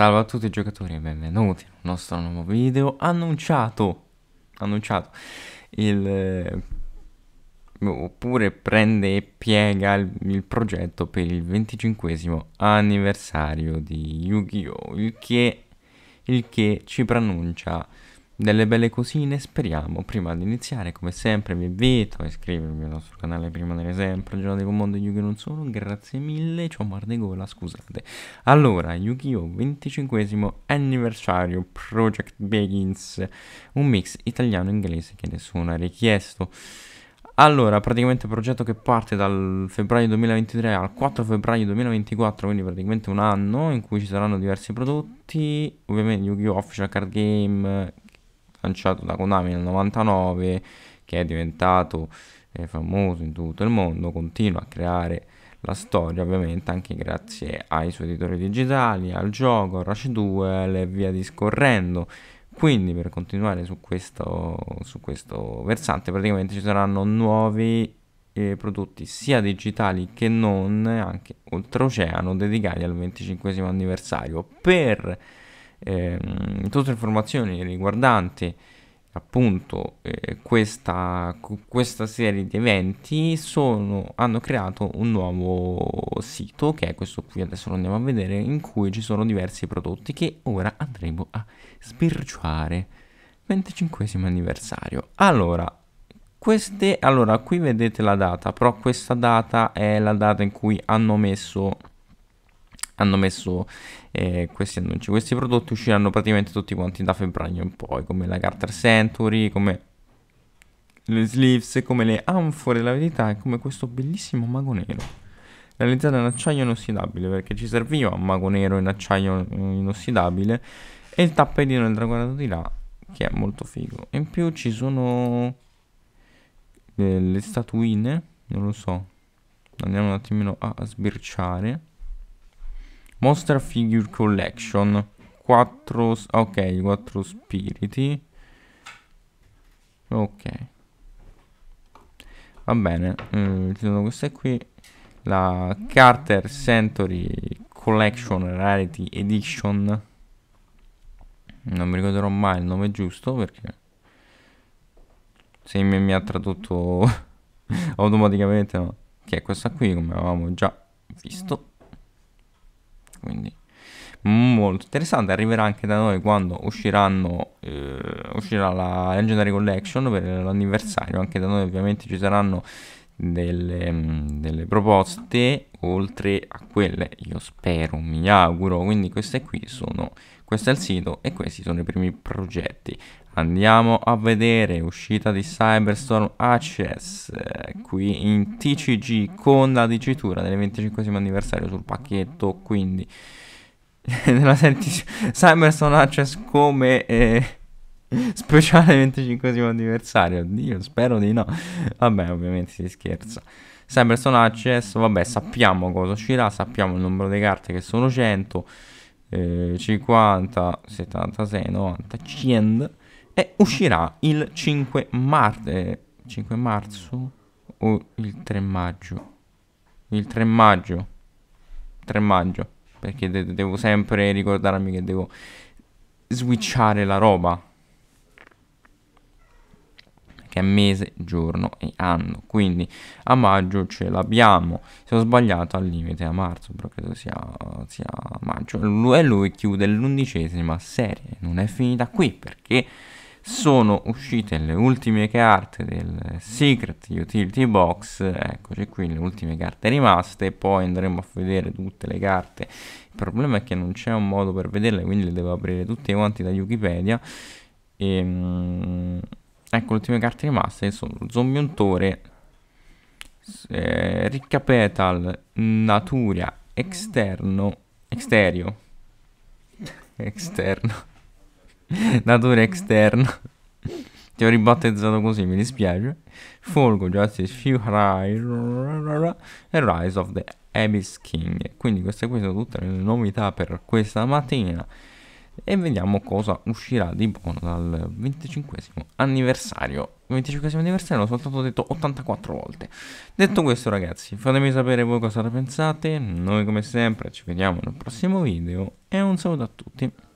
Salve a tutti i giocatori e benvenuti al nostro nuovo video annunciato, annunciato il, eh, boh, oppure prende e piega il, il, progetto per il 25 anniversario di Yu-Gi-Oh! Il, il che, ci preannuncia delle belle cosine speriamo prima di iniziare come sempre vi invito a iscrivervi al nostro canale prima dell'esempio. giornate con mondo Yu-Gi-Oh non solo grazie mille Ciao, mar di gola scusate allora Yu-Gi-Oh 25 anniversario Project Begins un mix italiano-inglese che nessuno ha richiesto allora, praticamente progetto che parte dal febbraio 2023 al 4 febbraio 2024, quindi praticamente un anno in cui ci saranno diversi prodotti, ovviamente Yu-Gi-Oh! Official Card Game, lanciato da Konami nel 99 che è diventato eh, famoso in tutto il mondo, continua a creare la storia ovviamente anche grazie ai suoi editori digitali, al gioco, al Rush Duel e via discorrendo. Quindi per continuare su questo, su questo versante praticamente ci saranno nuovi eh, prodotti sia digitali che non, anche oltreoceano, dedicati al 25 anniversario. Per ehm, tutte le informazioni riguardanti appunto eh, questa, questa, serie di eventi sono, hanno creato un nuovo sito che è questo qui adesso lo andiamo a vedere in cui ci sono diversi prodotti che ora andremo a sbirciare 25 anniversario allora queste allora qui vedete la data però questa data è la data in cui hanno messo hanno messo eh, questi annunci. Questi prodotti usciranno praticamente tutti quanti da febbraio in poi, come la Carter Century, come le sleeves, come le anfore la verità e come questo bellissimo mago nero. Realizzato in acciaio inossidabile, perché ci serviva un mago nero in acciaio eh, inossidabile e il tappetino del dragonato di là, che è molto figo. In più ci sono le, eh, le statuine, non lo so. Andiamo un attimino a sbirciare. Monster Figure Collection 4 ok 4 spiriti ok va bene mm, ci sono queste qui la Carter Century Collection Rarity Edition non mi ricorderò mai il nome giusto perché se mi, mi ha tradotto automaticamente no. che è questa qui come avevamo già visto quindi molto interessante arriverà anche da noi quando usciranno eh, uscirà la Legendary Collection per l'anniversario anche da noi ovviamente ci saranno delle, mm, delle, proposte oltre a quelle io spero mi auguro quindi queste qui sono questo è il sito e questi sono i primi progetti Andiamo a vedere uscita di Cyberstorm Access qui in TCG con la dicitura del 25 anniversario sul pacchetto, quindi nella Cyberstorm Access come eh, speciale 25 anniversario, oddio spero di no. Vabbè, ovviamente si scherza. Cyberstorm Access, vabbè, sappiamo cosa uscirà, sappiamo il numero di carte che sono 100. Eh, 50, 76, 90, 100 e uscirà il 5 marzo, eh, 5 marzo o il 3 maggio? Il 3 maggio, 3 maggio, perché de devo sempre ricordarmi che devo switchare la roba che è mese, giorno e anno. Quindi a maggio ce l'abbiamo. Se ho sbagliato al limite a marzo, però credo sia, sia maggio. E lui chiude l'undicesima serie. Non è finita qui perché sono uscite le ultime carte del Secret Utility Box, eccoci qui le ultime carte rimaste, poi andremo a vedere tutte le carte, il problema è che non c'è un modo per vederle, quindi le devo aprire tutte quanti da Wikipedia, e, ehm, ecco le ultime carte rimaste sono Zombie Untore, eh, Ricca Petal, Natura, Externo, Exterio, Esterno datore esterno. Ti ho ribattezzato così, mi dispiace. Folgo, Justice, Fury e Rise of the Abyss King. Quindi queste qui sono tutte le novità per questa mattina. E vediamo cosa uscirà di buono dal 25 anniversario. 25 anniversario l'ho soltanto detto 84 volte. Detto questo ragazzi, fatemi sapere voi cosa ne pensate. Noi come sempre ci vediamo nel prossimo video e un saluto a tutti.